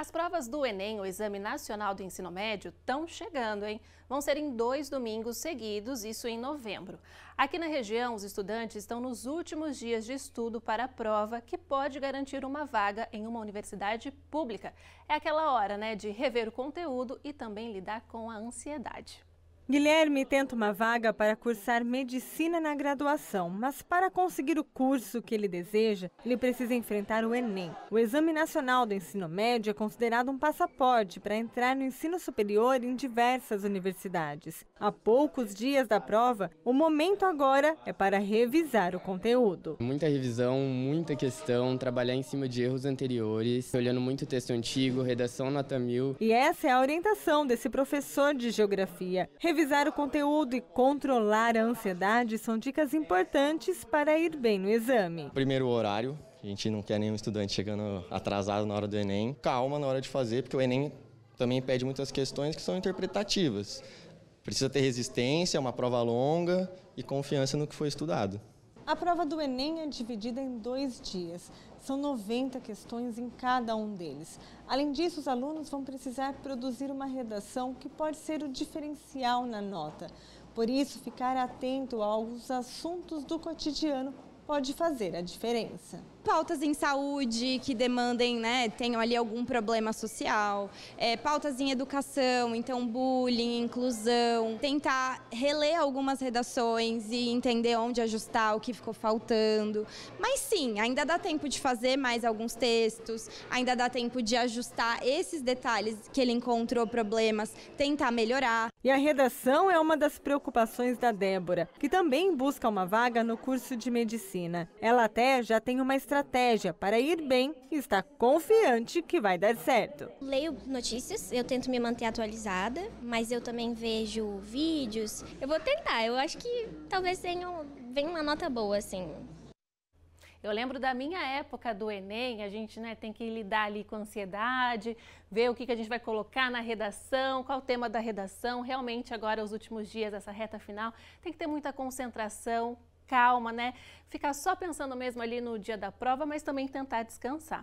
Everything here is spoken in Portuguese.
As provas do Enem, o Exame Nacional do Ensino Médio, estão chegando, hein? Vão ser em dois domingos seguidos, isso em novembro. Aqui na região, os estudantes estão nos últimos dias de estudo para a prova, que pode garantir uma vaga em uma universidade pública. É aquela hora, né, de rever o conteúdo e também lidar com a ansiedade. Guilherme tenta uma vaga para cursar medicina na graduação, mas para conseguir o curso que ele deseja, ele precisa enfrentar o Enem. O Exame Nacional do Ensino Médio é considerado um passaporte para entrar no ensino superior em diversas universidades. Há poucos dias da prova, o momento agora é para revisar o conteúdo. Muita revisão, muita questão, trabalhar em cima de erros anteriores, olhando muito texto antigo, redação nota mil. E essa é a orientação desse professor de geografia. Revi revisar o conteúdo e controlar a ansiedade são dicas importantes para ir bem no exame. Primeiro horário, a gente não quer nenhum estudante chegando atrasado na hora do Enem. Calma na hora de fazer, porque o Enem também pede muitas questões que são interpretativas. Precisa ter resistência, é uma prova longa e confiança no que foi estudado. A prova do Enem é dividida em dois dias. São 90 questões em cada um deles. Além disso, os alunos vão precisar produzir uma redação que pode ser o diferencial na nota. Por isso, ficar atento a alguns assuntos do cotidiano pode fazer a diferença pautas em saúde que demandem, né, tenham ali algum problema social, é, pautas em educação, então bullying, inclusão, tentar reler algumas redações e entender onde ajustar, o que ficou faltando. Mas sim, ainda dá tempo de fazer mais alguns textos, ainda dá tempo de ajustar esses detalhes que ele encontrou problemas, tentar melhorar. E a redação é uma das preocupações da Débora, que também busca uma vaga no curso de medicina. Ela até já tem uma estratégia estratégia para ir bem e está confiante que vai dar certo. Leio notícias, eu tento me manter atualizada, mas eu também vejo vídeos. Eu vou tentar, eu acho que talvez tenha venha uma nota boa, assim. Eu lembro da minha época do Enem, a gente né, tem que lidar ali com ansiedade, ver o que, que a gente vai colocar na redação, qual o tema da redação. Realmente, agora, os últimos dias, essa reta final, tem que ter muita concentração, calma, né? Ficar só pensando mesmo ali no dia da prova, mas também tentar descansar.